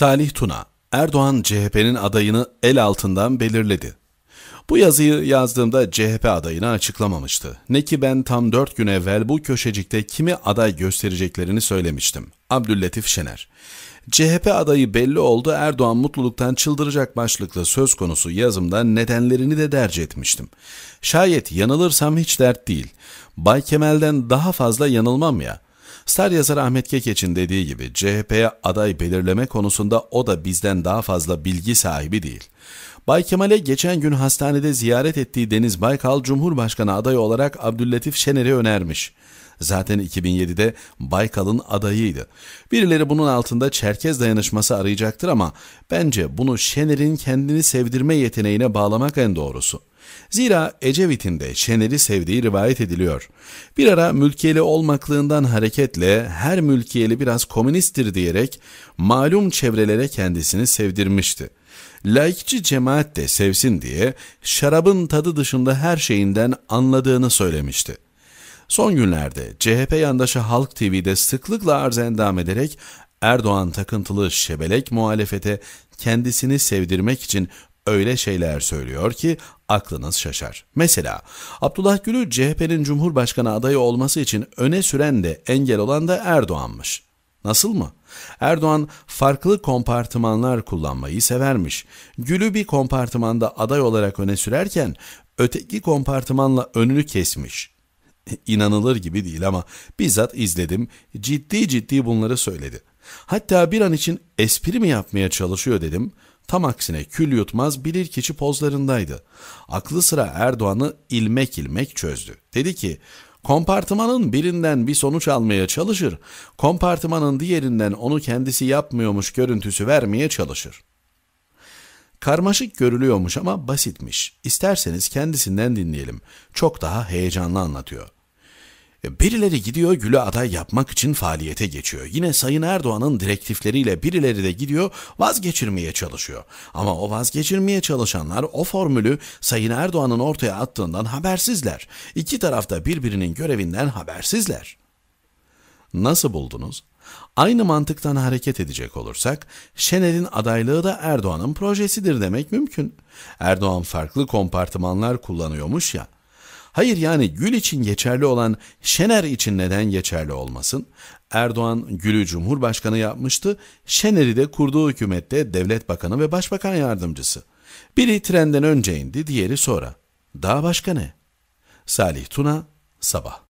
Salih Tuna, Erdoğan CHP'nin adayını el altından belirledi. Bu yazıyı yazdığımda CHP adayını açıklamamıştı. Ne ki ben tam 4 gün evvel bu köşecikte kimi aday göstereceklerini söylemiştim. Abdüllatif Şener. CHP adayı belli oldu Erdoğan mutluluktan çıldıracak başlıklı söz konusu yazımda nedenlerini de derc etmiştim. Şayet yanılırsam hiç dert değil. Bay Kemal'den daha fazla yanılmam ya. Star yazar Ahmet Kekeç'in dediği gibi CHP'ye aday belirleme konusunda o da bizden daha fazla bilgi sahibi değil. Bay Kemal'e geçen gün hastanede ziyaret ettiği Deniz Baykal Cumhurbaşkanı adayı olarak Abdüllatif Şener'i önermiş. Zaten 2007'de Baykal'ın adayıydı. Birileri bunun altında Çerkez dayanışması arayacaktır ama bence bunu Şener'in kendini sevdirme yeteneğine bağlamak en doğrusu. Zira Ecevit'in de Şener'i sevdiği rivayet ediliyor. Bir ara mülkiyeli olmaklığından hareketle her mülkiyeli biraz komünisttir diyerek malum çevrelere kendisini sevdirmişti. Laikçi cemaat de sevsin diye şarabın tadı dışında her şeyinden anladığını söylemişti. Son günlerde CHP yandaşı Halk TV'de sıklıkla arz endam ederek Erdoğan takıntılı şebelek muhalefete kendisini sevdirmek için öyle şeyler söylüyor ki aklınız şaşar. Mesela Abdullah Gül'ü CHP'nin Cumhurbaşkanı adayı olması için öne süren de engel olan da Erdoğan'mış. Nasıl mı? Erdoğan farklı kompartımanlar kullanmayı severmiş. Gül'ü bir kompartımanda aday olarak öne sürerken öteki kompartımanla önünü kesmiş. İnanılır gibi değil ama bizzat izledim. Ciddi ciddi bunları söyledi. Hatta bir an için espri mi yapmaya çalışıyor dedim. Tam aksine kül yutmaz bilir keçi pozlarındaydı. Aklı sıra Erdoğan'ı ilmek ilmek çözdü. Dedi ki Kompartımanın birinden bir sonuç almaya çalışır, kompartımanın diğerinden onu kendisi yapmıyormuş görüntüsü vermeye çalışır. Karmaşık görülüyormuş ama basitmiş. İsterseniz kendisinden dinleyelim. Çok daha heyecanlı anlatıyor. Birileri gidiyor Gül'ü aday yapmak için faaliyete geçiyor. Yine Sayın Erdoğan'ın direktifleriyle birileri de gidiyor vazgeçirmeye çalışıyor. Ama o vazgeçirmeye çalışanlar o formülü Sayın Erdoğan'ın ortaya attığından habersizler. İki tarafta birbirinin görevinden habersizler. Nasıl buldunuz? Aynı mantıktan hareket edecek olursak, Şener'in adaylığı da Erdoğan'ın projesidir demek mümkün. Erdoğan farklı kompartımanlar kullanıyormuş ya, Hayır yani Gül için geçerli olan Şener için neden geçerli olmasın? Erdoğan Gül'ü Cumhurbaşkanı yapmıştı, Şener'i de kurduğu hükümette devlet bakanı ve başbakan yardımcısı. Biri trenden önce indi, diğeri sonra. Daha başka ne? Salih Tuna, Sabah